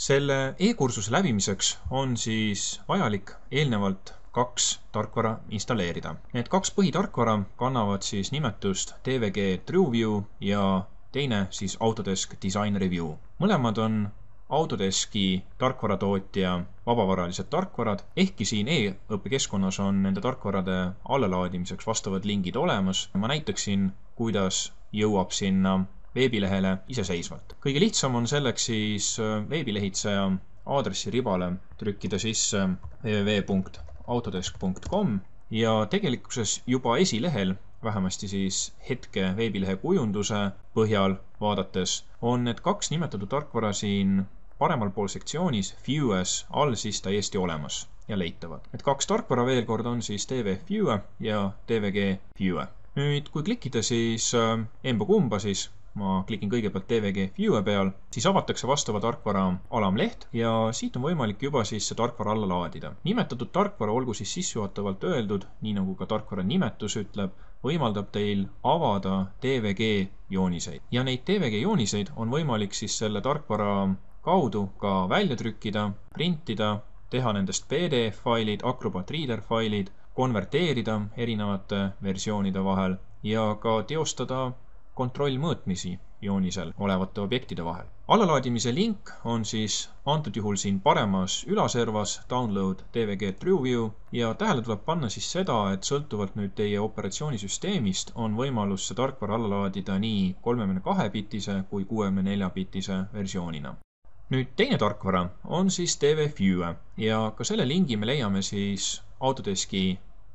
selle e-kursuse läbimiseks on siis vajalik eelnevalt kaks tarkvara installeerida. Need kaks põhitarkvara kannavad siis nimetust DVG TrueView ja teine siis Autodesk Design Review. mõlemad on Autodeski tarkvaratootja vabavaralised tarkvarad, ehkki siin e-õppekeskkonnas on nende tarkvarade allalaadimiseks vastavad lingid olemas, ma näitaksin, kuidas jõuab sinna veebilehele iseseisvalt. kõige lihtsam on selleks siis äh, veebilehitseja aadressiribale trükkida sisse äh, www.autodesk.com ja tegelikkuses juba esilehel, vähemasti siis hetke veebilehe kujunduse põhjal vaadates, on need kaks nimetatud tarkvara siin paremal pool sektsioonis Viewes all siis täiesti olemas ja leitavad. Need kaks tarkvara veel kord on siis TV Viewe ja TVG Viewe. nüüd, kui klikkida siis äh, emba-kumba, siis ma klikin kõigepealt DVG View'e peal, siis avatakse vastava tarkvara alamleht ja siit on võimalik juba siis see tarkvara alla laadida. nimetatud tarkvara, olgu siis sissejuhatavalt öeldud, nii nagu ka tarkvara nimetus ütleb, võimaldab teil avada DVG jooniseid ja neid DVG jooniseid on võimalik siis selle tarkvara kaudu ka välja trükkida, printida, teha nendest PDF-failid, Acrobat Reader failid, konverteerida erinevate versioonide vahel ja ka teostada kontrollmõõtmisi joonisel olevate objektide vahel. allalaadimise link on siis antud juhul siin paremas ülaservas download DVG TrueView ja tähele tuleb panna siis seda, et sõltuvalt nüüd teie operatsioonisüsteemist on võimalus see tarkvara alla laadida nii kolmekümne kahe bitise kui kuuekümne nelja bitise versioonina. nüüd teine tarkvara on siis DVFU ja ka selle lingi me leiame siis Autodeski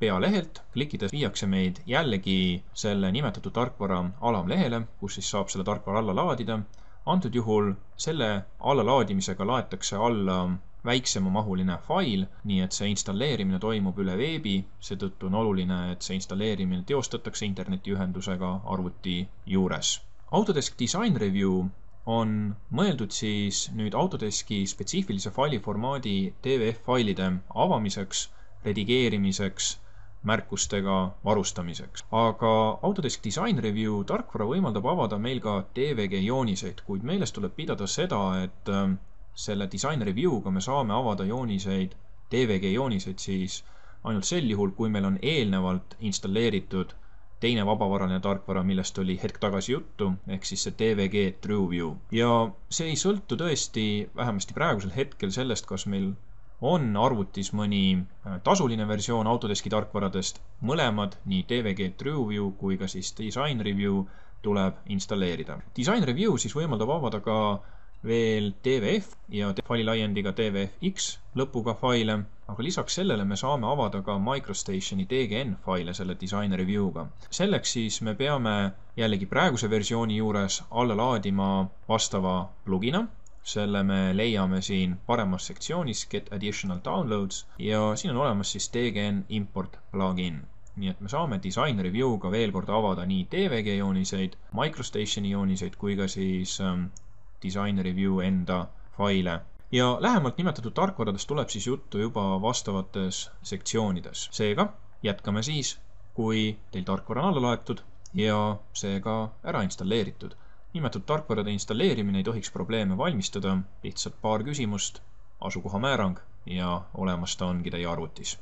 pealehelt klikides viiakse meid jällegi selle nimetatud tarkvara alamlehele, kus siis saab selle tarkvara alla laadida. antud juhul selle allalaadimisega laetakse alla väiksemamahuline fail, nii et see installeerimine toimub üle veebi, seetõttu on oluline, et see installeerimine teostatakse internetiühendusega arvuti juures. Autodesk Design Review on mõeldud siis nüüd Autodeski spetsiifilise faili formaadi TVF failide avamiseks, redigeerimiseks märkustega varustamiseks. aga Autodesk Design Review tarkvara võimaldab avada meil ka DVG jooniseid, kuid meeles tuleb pidada seda, et ähm, selle Design Review'ga me saame avada jooniseid, DVG jooniseid siis ainult sel juhul, kui meil on eelnevalt installeeritud teine vabavaraline tarkvara, millest oli hetk tagasi juttu, ehk siis see DVG TrueView. ja see ei sõltu tõesti vähemasti praegusel hetkel sellest, kas meil on arvutis mõni äh, tasuline versioon Autodeski tarkvaradest, mõlemad, nii DVG TrueView kui ka siis Design Review tuleb installeerida. Design Review siis võimaldab avada ka veel DVF ja faili laiendiga DVFX lõpuga faile, aga lisaks sellele me saame avada ka MicroStationi DGN faile selle Design Review'ga. selleks siis me peame jällegi praeguse versiooni juures alla laadima vastava plugina selle me leiame siin paremas sektsioonis Get additional downloads ja siin on olemas siis TGN import plugin. nii et me saame Design Review'ga veel kord avada nii DVG jooniseid, MicroStationi jooniseid kui ka siis ähm, Design Review enda faile ja lähemalt nimetatud tarkvaradest tuleb siis juttu juba vastavates sektsioonides. seega jätkame siis, kui teil tarkvara on alla laetud ja seega ära installeeritud nimetatud tarkvarade installeerimine ei tohiks probleeme valmistada, lihtsalt paar küsimust, asukoha määrang ja olemas ta ongi teie arvutis